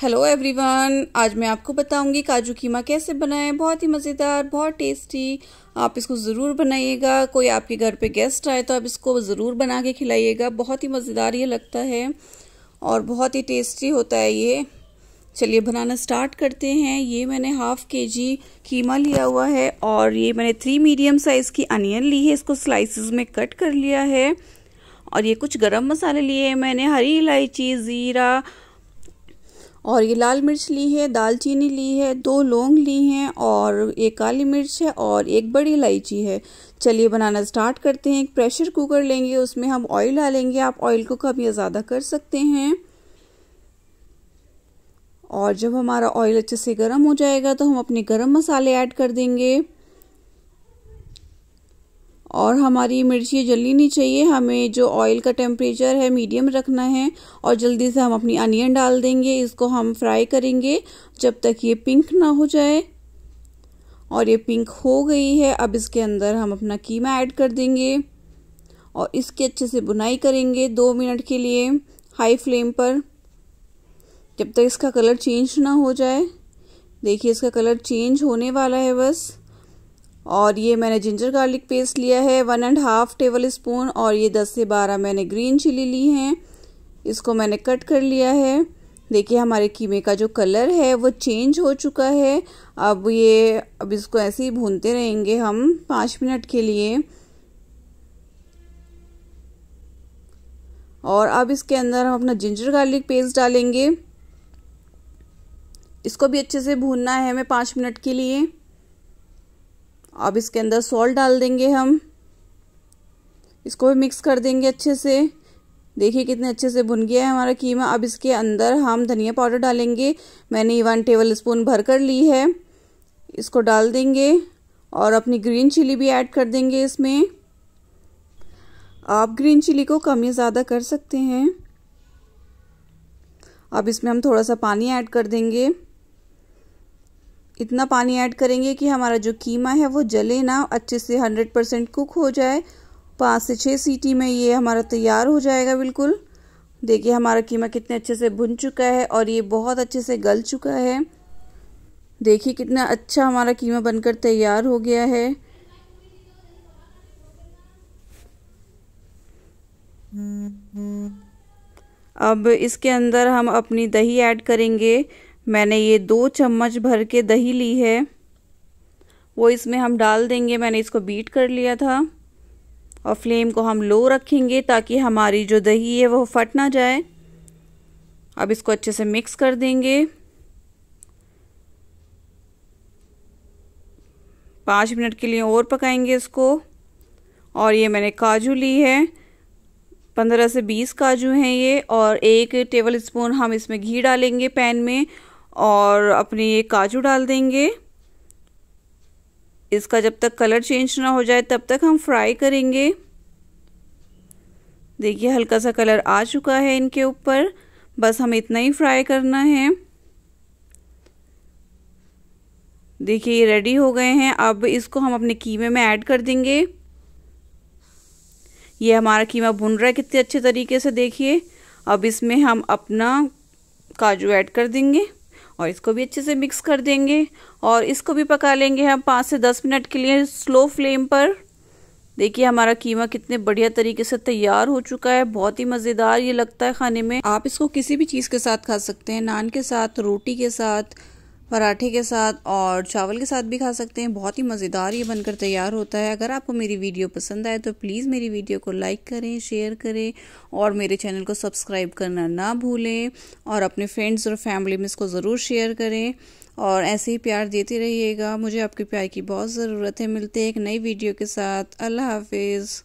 hello everyone आज मैं आपको बताऊंगी काजू कीमा कैसे बनाएं बहुत ही मज़ेदार बहुत टेस्टी आप इसको ज़रूर बनाइएगा कोई आपके घर पे गेस्ट आए तो आप इसको ज़रूर बना के खिलाइएगा बहुत ही मज़ेदार ये लगता है और बहुत ही टेस्टी होता है ये चलिए बनाना स्टार्ट करते हैं ये मैंने हाफ़ के जी कीमा लिया हुआ है और ये मैंने थ्री मीडियम साइज़ की अनियन ली है इसको स्लाइसिस में कट कर लिया है और ये कुछ गर्म मसाले लिए हैं मैंने हरी इलायची ज़ीरा और ये लाल मिर्च ली है दालचीनी ली है दो लौंग ली हैं और एक काली मिर्च है और एक बड़ी इलायची है चलिए बनाना स्टार्ट करते हैं एक प्रेशर कुकर लेंगे उसमें हम ऑयल डालेंगे आप ऑयल को कम या ज़्यादा कर सकते हैं और जब हमारा ऑयल अच्छे से गर्म हो जाएगा तो हम अपने गर्म मसाले ऐड कर देंगे और हमारी मिर्ची जलनी नहीं चाहिए हमें जो ऑयल का टेम्परेचर है मीडियम रखना है और जल्दी से हम अपनी अनियन डाल देंगे इसको हम फ्राई करेंगे जब तक ये पिंक ना हो जाए और ये पिंक हो गई है अब इसके अंदर हम अपना कीमा ऐड कर देंगे और इसकी अच्छे से बुनाई करेंगे दो मिनट के लिए हाई फ्लेम पर जब तक इसका कलर चेंज ना हो जाए देखिए इसका कलर चेंज होने वाला है बस और ये मैंने जिंजर गार्लिक पेस्ट लिया है one and half tablespoon और ये दस से बारह मैंने ग्रीन चिली ली हैं इसको मैंने कट कर लिया है देखिए हमारे कीमे का जो कलर है वो चेंज हो चुका है अब ये अब इसको ऐसे ही भूनते रहेंगे हम पाँच मिनट के लिए और अब इसके अंदर हम अपना जिंजर गार्लिक पेस्ट डालेंगे इसको भी अच्छे से भूनना है हमें पाँच मिनट के लिए अब इसके अंदर सॉल्ट डाल देंगे हम इसको भी मिक्स कर देंगे अच्छे से देखिए कितने अच्छे से भुन गया है हमारा कीमा अब इसके अंदर हम धनिया पाउडर डालेंगे मैंने वन टेबल स्पून भर कर ली है इसको डाल देंगे और अपनी ग्रीन चिली भी ऐड कर देंगे इसमें आप ग्रीन चिली को कम या ज़्यादा कर सकते हैं अब इसमें हम थोड़ा सा पानी ऐड कर देंगे इतना पानी ऐड करेंगे कि हमारा जो कीमा है वो जले ना अच्छे से हंड्रेड परसेंट कुक हो जाए पाँच से छः सीटी में ये हमारा तैयार हो जाएगा बिल्कुल देखिए हमारा कीमा कितने अच्छे से भुन चुका है और ये बहुत अच्छे से गल चुका है देखिए कितना अच्छा हमारा कीमा बनकर तैयार हो गया है अब इसके अंदर हम अपनी दही ऐड करेंगे मैंने ये दो चम्मच भर के दही ली है वो इसमें हम डाल देंगे मैंने इसको बीट कर लिया था और फ्लेम को हम लो रखेंगे ताकि हमारी जो दही है वो फट ना जाए अब इसको अच्छे से मिक्स कर देंगे पाँच मिनट के लिए और पकाएंगे इसको और ये मैंने काजू ली है पंद्रह से बीस काजू हैं ये और एक टेबल स्पून हम इसमें घी डालेंगे पैन में और अपने ये काजू डाल देंगे इसका जब तक कलर चेंज ना हो जाए तब तक हम फ्राई करेंगे देखिए हल्का सा कलर आ चुका है इनके ऊपर बस हमें इतना ही फ्राई करना है देखिए ये रेडी हो गए हैं अब इसको हम अपने कीमे में ऐड कर देंगे ये हमारा कीमा भुन रहा है कितने अच्छे तरीके से देखिए अब इसमें हम अपना काजू ऐड कर देंगे और इसको भी अच्छे से मिक्स कर देंगे और इसको भी पका लेंगे हम पाँच से दस मिनट के लिए स्लो फ्लेम पर देखिए हमारा कीमा कितने बढ़िया तरीके से तैयार हो चुका है बहुत ही मज़ेदार ये लगता है खाने में आप इसको किसी भी चीज़ के साथ खा सकते हैं नान के साथ रोटी के साथ पराठे के साथ और चावल के साथ भी खा सकते हैं बहुत ही मज़ेदार ये बनकर तैयार होता है अगर आपको मेरी वीडियो पसंद आए तो प्लीज़ मेरी वीडियो को लाइक करें शेयर करें और मेरे चैनल को सब्सक्राइब करना ना भूलें और अपने फ्रेंड्स और फैमिली में इसको ज़रूर शेयर करें और ऐसे ही प्यार देते रहिएगा मुझे आपके प्यार की बहुत ज़रूरत है मिलते हैं एक नई वीडियो के साथ अल्लाह हाफिज़